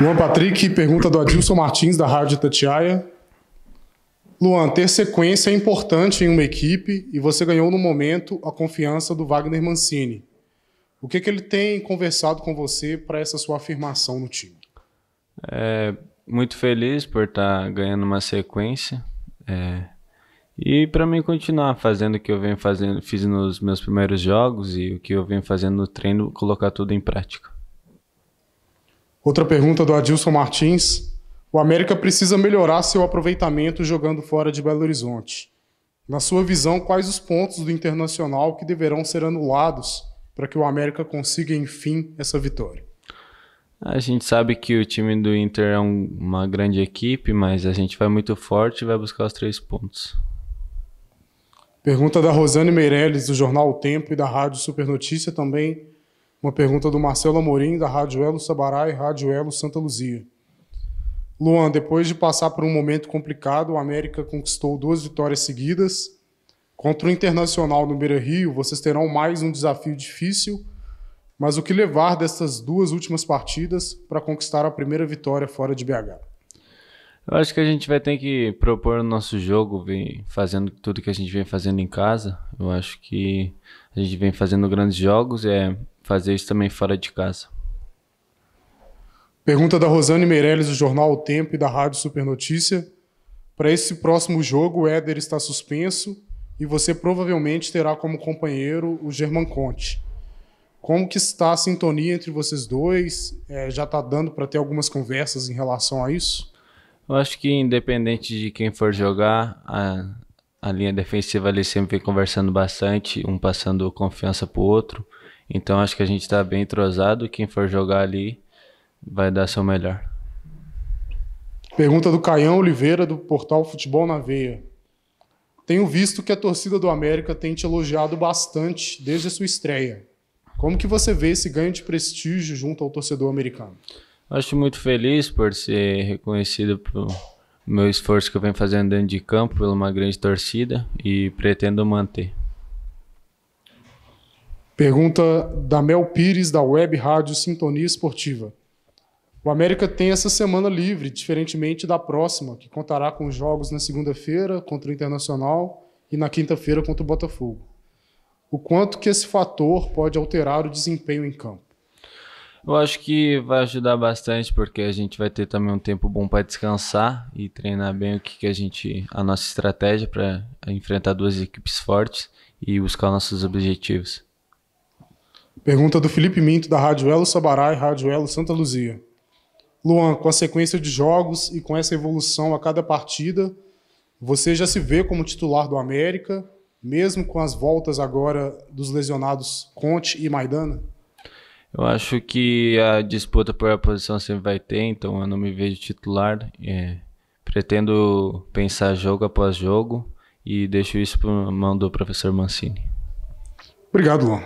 Luan Patrick pergunta do Adilson Martins, da Rádio Tatiaia. Luan, ter sequência é importante em uma equipe e você ganhou no momento a confiança do Wagner Mancini. O que, é que ele tem conversado com você para essa sua afirmação no time? É, muito feliz por estar tá ganhando uma sequência é, e para mim continuar fazendo o que eu venho fazendo, fiz nos meus primeiros jogos e o que eu venho fazendo no treino, colocar tudo em prática. Outra pergunta do Adilson Martins. O América precisa melhorar seu aproveitamento jogando fora de Belo Horizonte. Na sua visão, quais os pontos do Internacional que deverão ser anulados para que o América consiga, enfim, essa vitória? A gente sabe que o time do Inter é um, uma grande equipe, mas a gente vai muito forte e vai buscar os três pontos. Pergunta da Rosane Meirelles, do jornal O Tempo e da Rádio Super Notícia também uma pergunta do Marcelo Amorim, da Rádio Elo Sabará e Rádio Elo Santa Luzia. Luan, depois de passar por um momento complicado, o América conquistou duas vitórias seguidas. Contra o Internacional no Beira Rio, vocês terão mais um desafio difícil, mas o que levar dessas duas últimas partidas para conquistar a primeira vitória fora de BH? Eu acho que a gente vai ter que propor o nosso jogo, vem fazendo tudo que a gente vem fazendo em casa. Eu acho que a gente vem fazendo grandes jogos, é fazer isso também fora de casa. Pergunta da Rosane Meirelles, do jornal O Tempo e da Rádio Super Notícia. Para esse próximo jogo, o Éder está suspenso e você provavelmente terá como companheiro o German Conte. Como que está a sintonia entre vocês dois? É, já está dando para ter algumas conversas em relação a isso? Eu acho que independente de quem for jogar, a, a linha defensiva ali sempre vem conversando bastante, um passando confiança pro outro. Então acho que a gente está bem entrosado. Quem for jogar ali vai dar seu melhor. Pergunta do Caião Oliveira, do portal Futebol na Veia. Tenho visto que a torcida do América tem te elogiado bastante desde a sua estreia. Como que você vê esse ganho de prestígio junto ao torcedor americano? Acho muito feliz por ser reconhecido pelo meu esforço que eu venho fazendo dentro de campo, pela uma grande torcida e pretendo manter. Pergunta da Mel Pires, da Web Rádio Sintonia Esportiva. O América tem essa semana livre, diferentemente da próxima, que contará com jogos na segunda-feira contra o Internacional e na quinta-feira contra o Botafogo. O quanto que esse fator pode alterar o desempenho em campo? Eu acho que vai ajudar bastante, porque a gente vai ter também um tempo bom para descansar e treinar bem o que, que a gente. a nossa estratégia para enfrentar duas equipes fortes e buscar nossos objetivos. Pergunta do Felipe Minto, da Rádio Elo Sabará e Rádio Elo Santa Luzia. Luan, com a sequência de jogos e com essa evolução a cada partida, você já se vê como titular do América, mesmo com as voltas agora dos lesionados Conte e Maidana? Eu acho que a disputa por a posição sempre vai ter, então eu não me vejo titular. É, pretendo pensar jogo após jogo e deixo isso para mão do professor Mancini. Obrigado, Luan.